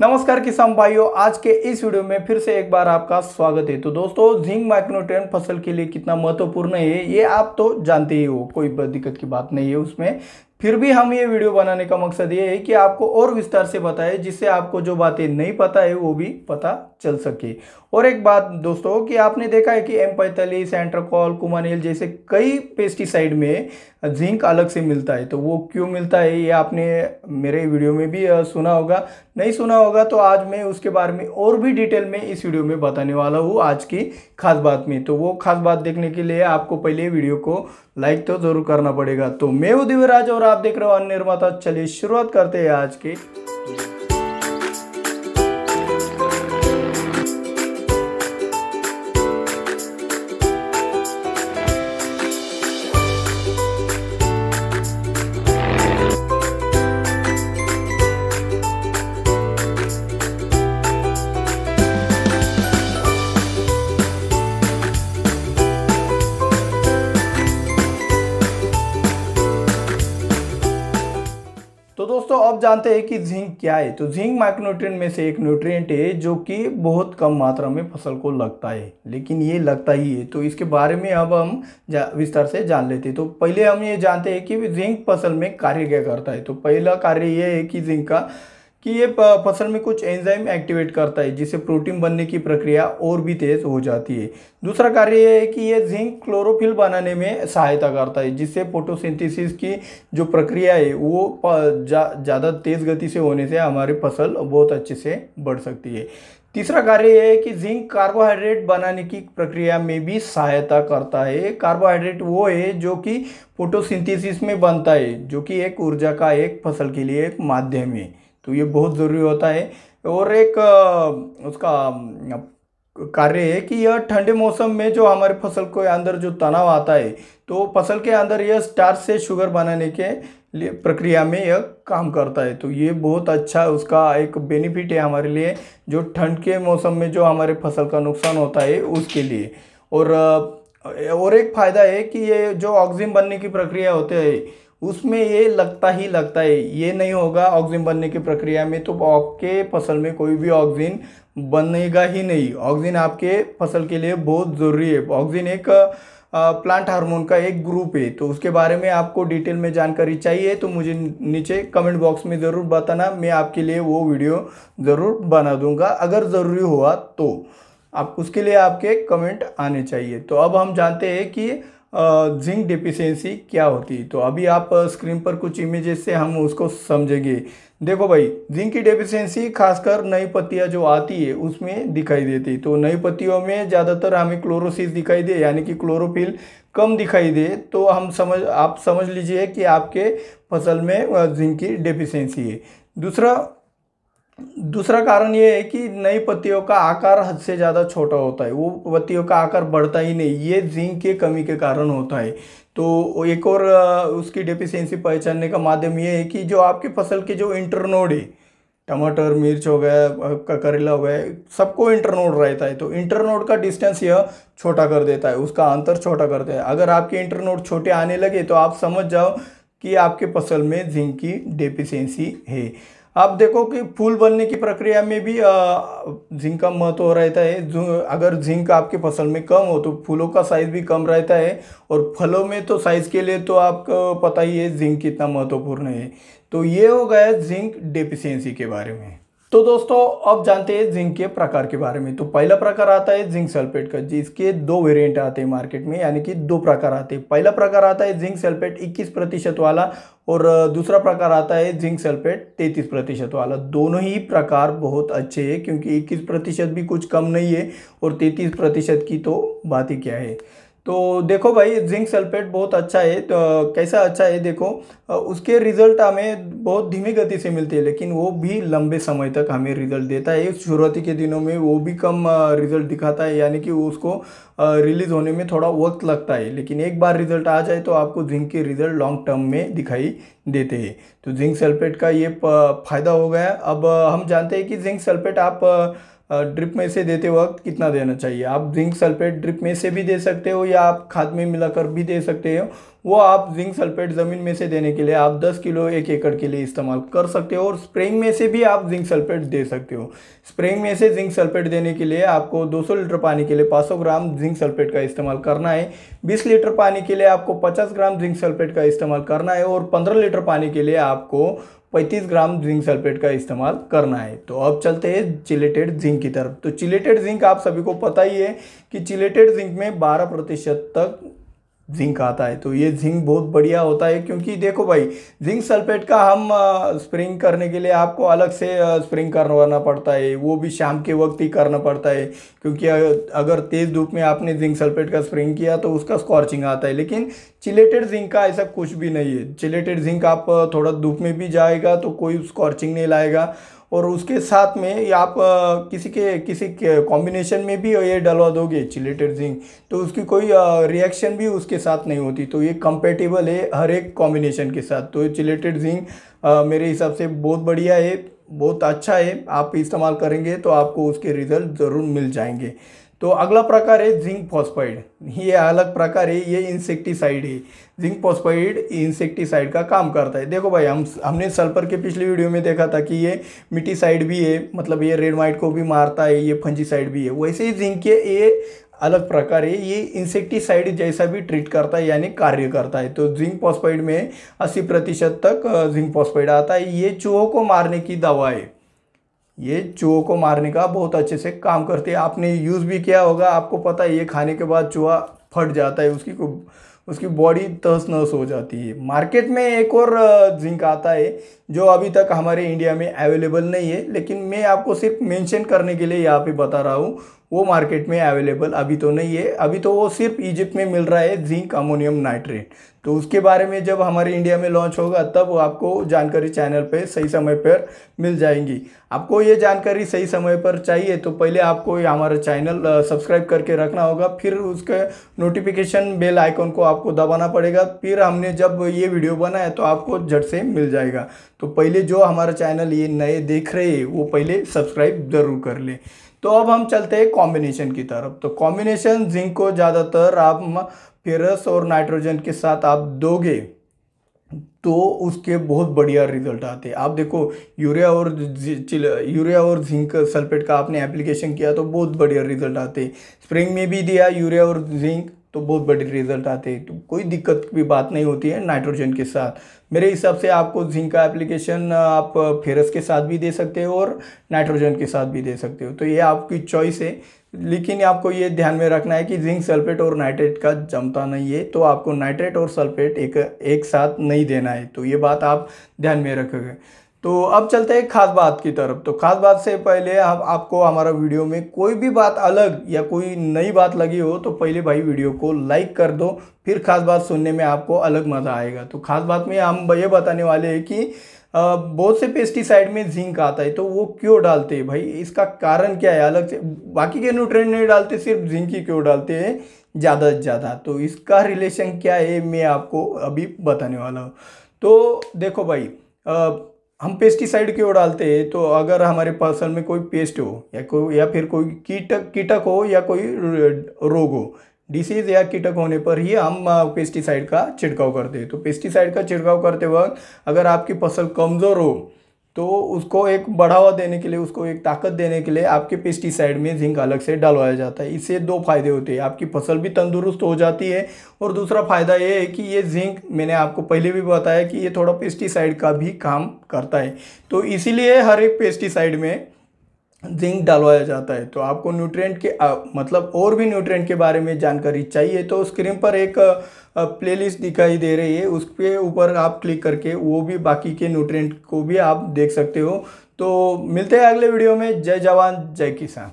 नमस्कार किसान भाइयों आज के इस वीडियो में फिर से एक बार आपका स्वागत है तो दोस्तों जिंक माइक्रोट्रेन फसल के लिए कितना महत्वपूर्ण है ये आप तो जानते ही हो कोई दिक्कत की बात नहीं है उसमें फिर भी हम ये वीडियो बनाने का मकसद ये है कि आपको और विस्तार से बताएं जिससे आपको जो बातें नहीं पता है वो भी पता चल सके और एक बात दोस्तों कि आपने देखा है कि एम पैंतालीस एंट्रोकॉल कुमानेल जैसे कई पेस्टिसाइड में जिंक अलग से मिलता है तो वो क्यों मिलता है ये आपने मेरे वीडियो में भी सुना होगा नहीं सुना होगा तो आज मैं उसके बारे में और भी डिटेल में इस वीडियो में बताने वाला हूँ आज की खास बात में तो वो खास बात देखने के लिए आपको पहले वीडियो को लाइक तो ज़रूर करना पड़ेगा तो मैं हूँ और आप देख रहे हो अन्य निर्माता चलिए शुरुआत करते हैं आज की दोस्तों अब जानते हैं कि जिंक क्या है तो जिंक माइक्रोन्यूट्रिएंट में से एक न्यूट्रिएंट है जो कि बहुत कम मात्रा में फसल को लगता है लेकिन ये लगता ही है तो इसके बारे में अब हम विस्तार से जान लेते हैं तो पहले हम ये जानते हैं कि जिंक फसल में कार्य क्या करता है तो पहला कार्य ये है कि जिंक का कि ये फसल में कुछ एंजाइम एक्टिवेट करता है जिससे प्रोटीन बनने की प्रक्रिया और भी तेज़ हो जाती है दूसरा कार्य यह है कि ये जिंक क्लोरोफिल बनाने में सहायता करता है जिससे फोटोसिंथेसिस की जो प्रक्रिया है वो ज़्यादा जा, तेज़ गति से होने से हमारी फसल बहुत अच्छे से बढ़ सकती है तीसरा कार्य यह है कि जिंक कार्बोहाइड्रेट बनाने की प्रक्रिया में भी सहायता करता है कार्बोहाइड्रेट वो है जो कि फोटोसिंथेसिस में बनता है जो कि एक ऊर्जा का एक फसल के लिए एक माध्यम है तो ये बहुत ज़रूरी होता है और एक उसका कार्य है कि यह ठंडे मौसम में जो हमारे फसल को अंदर जो तनाव आता है तो फसल के अंदर यह स्टार्च से शुगर बनाने के लिए प्रक्रिया में यह काम करता है तो ये बहुत अच्छा उसका एक बेनिफिट है हमारे लिए जो ठंड के मौसम में जो हमारे फसल का नुकसान होता है उसके लिए और और एक फ़ायदा है कि ये जो ऑक्सीजन बनने की प्रक्रिया होती है उसमें ये लगता ही लगता है ये नहीं होगा ऑक्सीजन बनने की प्रक्रिया में तो आपके फसल में कोई भी ऑक्सीजन बनेगा ही नहीं ऑक्सीजन आपके फसल के लिए बहुत ज़रूरी है ऑक्सीजन एक प्लांट हार्मोन का एक ग्रुप है तो उसके बारे में आपको डिटेल में जानकारी चाहिए तो मुझे नीचे कमेंट बॉक्स में ज़रूर बताना मैं आपके लिए वो वीडियो ज़रूर बना दूंगा अगर ज़रूरी हुआ तो आप उसके लिए आपके कमेंट आने चाहिए तो अब हम जानते हैं कि जिंक डिफिशियंसी क्या होती है तो अभी आप स्क्रीन पर कुछ इमेजेस से हम उसको समझेंगे देखो भाई जिंक की डिफिशियंसी खासकर नई पत्तियाँ जो आती है उसमें दिखाई देती तो नई पत्तियों में ज़्यादातर हमें क्लोरोसिस दिखाई दे यानी कि क्लोरोफिल कम दिखाई दे तो हम समझ आप समझ लीजिए कि आपके फसल में जिंक की डेफिशिएंसी है दूसरा दूसरा कारण ये है कि नई पत्तियों का आकार हद से ज़्यादा छोटा होता है वो पत्तियों का आकार बढ़ता ही नहीं ये जिंक के कमी के कारण होता है तो एक और उसकी डिफिशेंसी पहचानने का माध्यम ये है कि जो आपकी फसल के जो इंटरनोड है टमाटर मिर्च हो गया आपका करेला हो गया सबको इंटरनोड रहता है तो इंटरनोड का डिस्टेंस यह छोटा कर देता है उसका अंतर छोटा कर देता है अगर आपके इंटरनोड छोटे आने लगे तो आप समझ जाओ कि आपके फसल में जिंक की डेफिशेंसी है आप देखो कि फूल बनने की प्रक्रिया में भी जिंक का महत्व रहता है अगर जिंक आपके फसल में कम हो तो फूलों का साइज़ भी कम रहता है और फलों में तो साइज़ के लिए तो आपको पता ही है जिंक कितना महत्वपूर्ण है तो ये हो गया जिंक डिफिशियंसी के बारे में तो दोस्तों अब जानते हैं जिंक के प्रकार के बारे में तो पहला प्रकार आता है जिंक सल्फेट का जिसके दो वेरिएंट आते हैं मार्केट में यानी कि दो प्रकार आते हैं पहला प्रकार आता है जिंक सल्फेट 21 प्रतिशत वाला और दूसरा प्रकार आता है जिंक सल्फेट 33 प्रतिशत वाला दोनों ही प्रकार बहुत अच्छे हैं क्योंकि इक्कीस प्रतिशत भी कुछ कम नहीं है और तैंतीस प्रतिशत की तो बात ही क्या है तो देखो भाई जिंक सल्फेट बहुत अच्छा है तो कैसा अच्छा है देखो उसके रिजल्ट हमें बहुत धीमी गति से मिलती है लेकिन वो भी लंबे समय तक हमें रिजल्ट देता है शुरुआती के दिनों में वो भी कम रिजल्ट दिखाता है यानी कि उसको रिलीज़ होने में थोड़ा वक्त लगता है लेकिन एक बार रिजल्ट आ जाए तो आपको जिंक के रिजल्ट लॉन्ग टर्म में दिखाई देते हैं तो जिंक सल्फेट का ये फ़ायदा हो गया अब हम जानते हैं कि जिंक सल्फेट आप ड्रिप में से देते वक्त कितना देना चाहिए आप जिंक सल्फेट ड्रिप में से भी दे सकते हो या आप खाद में मिलाकर भी दे सकते हो वो आप जिंक सल्फेट ज़मीन में से देने के लिए आप 10 किलो एक एकड़ के लिए इस्तेमाल कर सकते हो और स्प्रेइंग में से भी आप जिंक सल्फेट दे सकते हो स्प्रेइंग में से जिंक सल्फेट देने के लिए आपको 200 लीटर पानी के लिए 500 ग्राम जिंक सल्फेट का इस्तेमाल करना है 20 लीटर पानी के लिए आपको 50 ग्राम जिंक सल्फेट का इस्तेमाल करना है और पंद्रह लीटर पानी के लिए आपको 35 ग्राम जिंक सल्फेट का इस्तेमाल करना है तो अब चलते हैं चिलेटेड जिंक की तरफ तो चिलेटेड जिंक आप सभी को पता ही है कि चिलेटेड जिंक में 12 प्रतिशत तक जिंक आता है तो ये जिंक बहुत बढ़िया होता है क्योंकि देखो भाई जिंक सल्फेट का हम स्प्रिंग करने के लिए आपको अलग से स्प्रिंग करवाना पड़ता है वो भी शाम के वक्त ही करना पड़ता है क्योंकि अगर तेज़ धूप में आपने जिंक सल्फेट का स्प्रिंग किया तो उसका स्कॉर्चिंग आता है लेकिन चिलेटेड जिंक का ऐसा कुछ भी नहीं है चिलेटेड जिंक आप थोड़ा धूप में भी जाएगा तो कोई स्कॉर्चिंग नहीं लाएगा और उसके साथ में आप किसी के किसी कॉम्बिनेशन में भी ये डलवा दोगे चिलेटेड जिंक तो उसकी कोई रिएक्शन भी उसके साथ नहीं होती तो ये कंपेटेबल है हर एक कॉम्बिनेशन के साथ तो ये चिलेटेड जिंक मेरे हिसाब से बहुत बढ़िया है बहुत अच्छा है आप इस्तेमाल करेंगे तो आपको उसके रिज़ल्ट ज़रूर मिल जाएंगे तो अगला प्रकार है जिंक फॉस्फाइड ये अलग प्रकार है ये इंसेक्टिसाइड है जिंक फॉस्फाइड इंसेक्टिसाइड का काम करता है देखो भाई हम हमने सल्फर के पिछले वीडियो में देखा था कि ये साइड भी है मतलब ये रेड माइट को भी मारता है ये फंजीसाइड भी है वैसे ही जिंक के ये अलग प्रकार है ये इंसेक्टिसाइड जैसा भी ट्रीट करता है यानी कार्य करता है तो जिंक फॉस्फाइड में 80 प्रतिशत तक जिंक फॉस्फाइड आता है ये चूहों को मारने की दवा है ये चूहों को मारने का बहुत अच्छे से काम करती है आपने यूज़ भी किया होगा आपको पता है ये खाने के बाद चूहा फट जाता है उसकी उसकी बॉडी तहस नहस हो जाती है मार्केट में एक और जिंक आता है जो अभी तक हमारे इंडिया में अवेलेबल नहीं है लेकिन मैं आपको सिर्फ मेंशन करने के लिए यहाँ पे बता रहा हूँ वो मार्केट में अवेलेबल अभी तो नहीं है अभी तो वो सिर्फ इजिप्ट में मिल रहा है जिंक अमोनियम नाइट्रेट तो उसके बारे में जब हमारे इंडिया में लॉन्च होगा तब वो आपको जानकारी चैनल पे सही समय पर मिल जाएंगी आपको ये जानकारी सही समय पर चाहिए तो पहले आपको हमारा चैनल सब्सक्राइब करके रखना होगा फिर उसके नोटिफिकेशन बेल आइकॉन को आपको दबाना पड़ेगा फिर हमने जब ये वीडियो बनाया तो आपको झट से मिल जाएगा तो पहले जो हमारा चैनल ये नए देख रहे वो पहले सब्सक्राइब ज़रूर कर लें तो अब हम चलते हैं कॉम्बिनेशन की तरफ तो कॉम्बिनेशन जिंक को ज़्यादातर आप फेरस और नाइट्रोजन के साथ आप दोगे तो उसके बहुत बढ़िया रिजल्ट आते हैं आप देखो यूरिया और यूरिया और जिंक सल्फेट का आपने एप्लीकेशन किया तो बहुत बढ़िया रिजल्ट आते स्प्रिंग में भी दिया यूरिया और जिंक तो बहुत बड़े रिजल्ट आते हैं तो कोई दिक्कत की बात नहीं होती है नाइट्रोजन के साथ मेरे हिसाब से आपको जिंक का एप्लीकेशन आप फेरस के साथ भी दे सकते हो और नाइट्रोजन के साथ भी दे सकते हो तो ये आपकी चॉइस है लेकिन आपको ये ध्यान में रखना है कि जिंक सल्फेट और नाइट्रेट का जमता नहीं है तो आपको नाइट्रेट और सल्फेट एक एक साथ नहीं देना है तो ये बात आप ध्यान में रखोगे तो अब चलते हैं खास बात की तरफ तो खास बात से पहले आप आपको हमारा वीडियो में कोई भी बात अलग या कोई नई बात लगी हो तो पहले भाई वीडियो को लाइक कर दो फिर खास बात सुनने में आपको अलग मज़ा आएगा तो खास बात में हम ये बताने वाले हैं कि बहुत से पेस्टिसाइड में जिंक आता है तो वो क्यों डालते हैं भाई इसका कारण क्या है अलग से बाकी के न्यूट्रेंट नहीं डालते सिर्फ जिंक ही क्यों डालते हैं ज़्यादा से ज़्यादा तो इसका रिलेशन क्या है मैं आपको अभी बताने वाला हूँ तो देखो भाई हम पेस्टिसाइड क्यों डालते हैं तो अगर हमारे फसल में कोई पेस्ट हो या कोई या फिर कोई कीटक कीटक हो या कोई रोग हो डिसीज़ या कीटक होने पर ही हम पेस्टिसाइड का छिड़काव करते हैं तो पेस्टिसाइड का छिड़काव करते वक्त अगर आपकी फसल कमज़ोर हो तो उसको एक बढ़ावा देने के लिए उसको एक ताकत देने के लिए आपके पेस्टिसाइड में जिंक अलग से डालवाया जाता है इससे दो फायदे होते हैं आपकी फसल भी तंदुरुस्त हो जाती है और दूसरा फायदा ये है कि ये जिंक मैंने आपको पहले भी बताया कि ये थोड़ा पेस्टिसाइड का भी काम करता है तो इसीलिए हर एक पेस्टिसाइड में जिंक डालवाया जाता है तो आपको न्यूट्रिएंट के आ, मतलब और भी न्यूट्रिएंट के बारे में जानकारी चाहिए तो स्क्रीन पर एक प्लेलिस्ट दिखाई दे रही है उसके ऊपर आप क्लिक करके वो भी बाकी के न्यूट्रिएंट को भी आप देख सकते हो तो मिलते हैं अगले वीडियो में जय जवान जय किसान